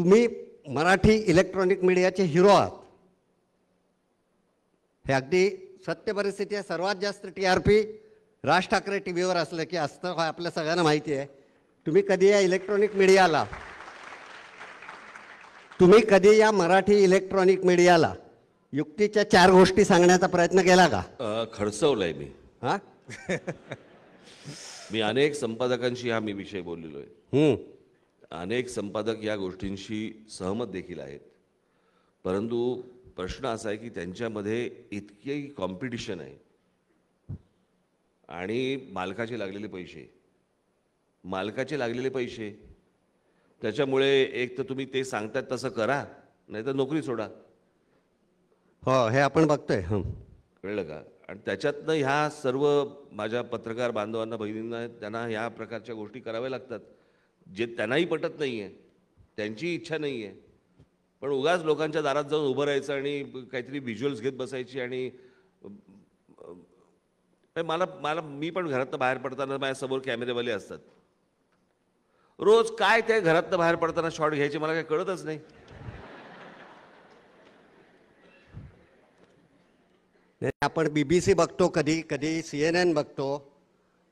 तुम्ही मराठी इलेक्ट्रॉनिक मीडियाचे हिरो आहात हे अगदी सत्य परिस्थिती आहे सर्वात जास्त T R P Raj Thackeray टी व्हीवर असलं की असतं आपल्या सगळ्यांना माहिती आहे तुम्ही कधी या इलेक्ट्रॉनिक मीडियाला तुम्ही कधी या मराठी इलेक्ट्रॉनिक मीडियाला युक्तीच्या चार गोष्टी सांगण्याचा प्रयत्न केला का खडसवलंय मी हा मी अनेक संपादकांशी हा मी विषय बोललेलो आहे अनेक संपादक या गोष्टींशी सहमत देखील आहेत परंतु प्रश्न असा आहे की त्यांच्यामध्ये इतकी कॉम्पिटिशन आहे आणि मालकाचे लागलेले पैसे मालकाचे लागलेले पैसे त्याच्यामुळे एक तर तुम्ही ते सांगतात तसं करा नाही तर नोकरी सोडा हो हे आपण बघतोय कळलं का आणि त्याच्यातनं ह्या सर्व माझ्या पत्रकार बांधवांना बहिणींना त्यांना ह्या प्रकारच्या गोष्टी कराव्या लागतात जे त्यांनाही पटत नाही आहे त्यांची इच्छा नाही आहे पण उगाच लोकांच्या दारात जाऊन उभं राहायचं आणि काहीतरी व्हिज्युअल्स घेत बसायची आणि मला मला मी पण घरातनं बाहेर पडताना माझ्यासमोर कॅमेरेवाले असतात रोज काय ते घरातनं बाहेर पडताना शॉट घ्यायचे मला काय कळतच नाही आपण बीबीसी बघतो कधी कधी सी एन एन बघतो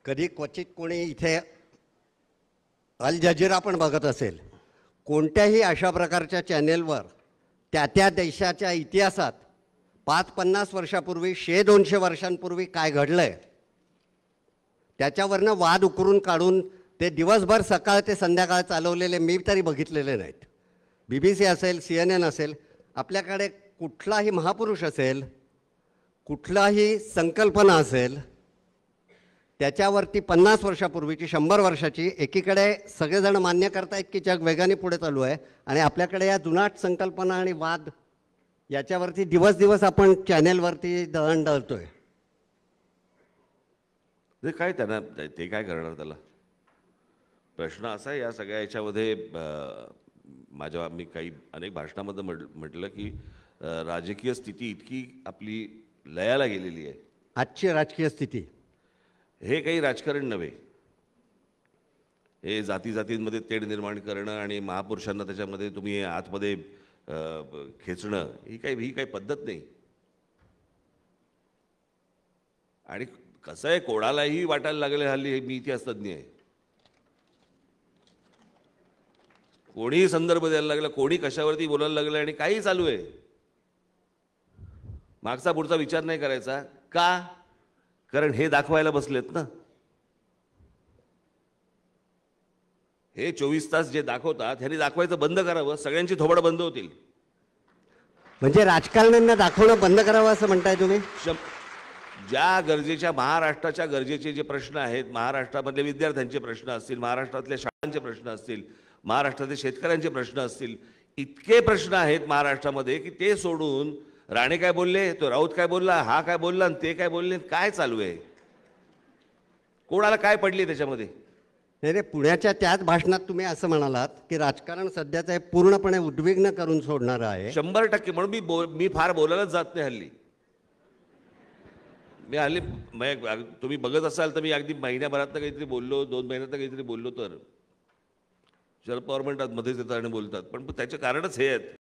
कधी क्वचित कोणी इथे अल जजीरा आपण बघत असेल कोणत्याही अशा प्रकारच्या चॅनेलवर त्या त्या देशाच्या इतिहासात पाच पन्नास वर्षापूर्वी शे दोनशे वर्षांपूर्वी काय घडलं आहे त्याच्यावरनं वाद उकरून काढून ते दिवसभर सकाळ ते संध्याकाळ चालवलेले मी तरी बघितलेले नाहीत बी बी सी असेल सी एन एन असेल आपल्याकडे कुठलाही महापुरुष असेल कुठलाही संकल्पना असेल त्याच्यावरती पन्नास वर्षापूर्वीची शंभर वर्षाची एकीकडे सगळेजण मान्य करतायत की जग वेगाने पुढे चालू आहे आणि आपल्याकडे या जुनाट संकल्पना आणि वाद याच्यावरती दिवस दिवस आपण चॅनेलवरती दळण डळतोय म्हणजे काय त्यांना ते काय करणार त्याला प्रश्न असा आहे या सगळ्या याच्यामध्ये माझ्या मी काही अनेक भाषणामध्ये म्हटलं की राजकीय स्थिती इतकी आपली लयाला गेलेली आहे आजची राजकीय स्थिती हे काही राजकारण नव्हे हे जाती जातींमध्ये तेढ निर्माण करणं आणि महापुरुषांना त्याच्यामध्ये तुम्ही आतमध्ये खेचणं ही काही ही काही पद्धत नाही आणि कसं आहे कोणालाही वाटायला लागले हल्ली हे मी इतिहास तज्ज्ञ आहे कोणीही संदर्भ द्यायला लागला कोणी कशावरती बोलायला लागलं आणि काही चालू आहे मागचा पुढचा विचार नाही करायचा का कारण हे दाखवायला बसलेत ना हे चोवीस तास जे दाखवतात ह्यांनी दाखवायचं बंद करावं सगळ्यांची थोबड बंद होतील म्हणजे राजकारण्यांना दाखवणं बंद करावं असं म्हणताय तुम्ही ज्या गरजेच्या महाराष्ट्राच्या गरजेचे जे प्रश्न आहेत महाराष्ट्रामधले विद्यार्थ्यांचे प्रश्न असतील महाराष्ट्रातल्या शाळांचे प्रश्न असतील महाराष्ट्रातले शेतकऱ्यांचे प्रश्न असतील इतके प्रश्न आहेत महाराष्ट्रामध्ये की ते सोडून राणे काय बोलले तो राऊत काय बोलला हा काय बोलला आणि ते काय बोलले काय चालू आहे कोणाला काय पडले त्याच्यामध्ये अरे रे पुण्याच्या त्याच भाषणात तुम्ही असं म्हणालात की राजकारण सध्याचं हे पूर्णपणे उद्विग्न करून सोडणार आहे शंभर टक्के म्हणून मी बोल मी फार बोलायलाच जात नाही हल्ली मी हल्ली तुम्ही बघत असाल तर मी अगदी महिन्याभरात काहीतरी बोललो दोन महिन्यात काहीतरी बोललो तर शरद पवार म्हणतात मध्येच येतात आणि बोलतात पण त्याचे कारणच हे आहेत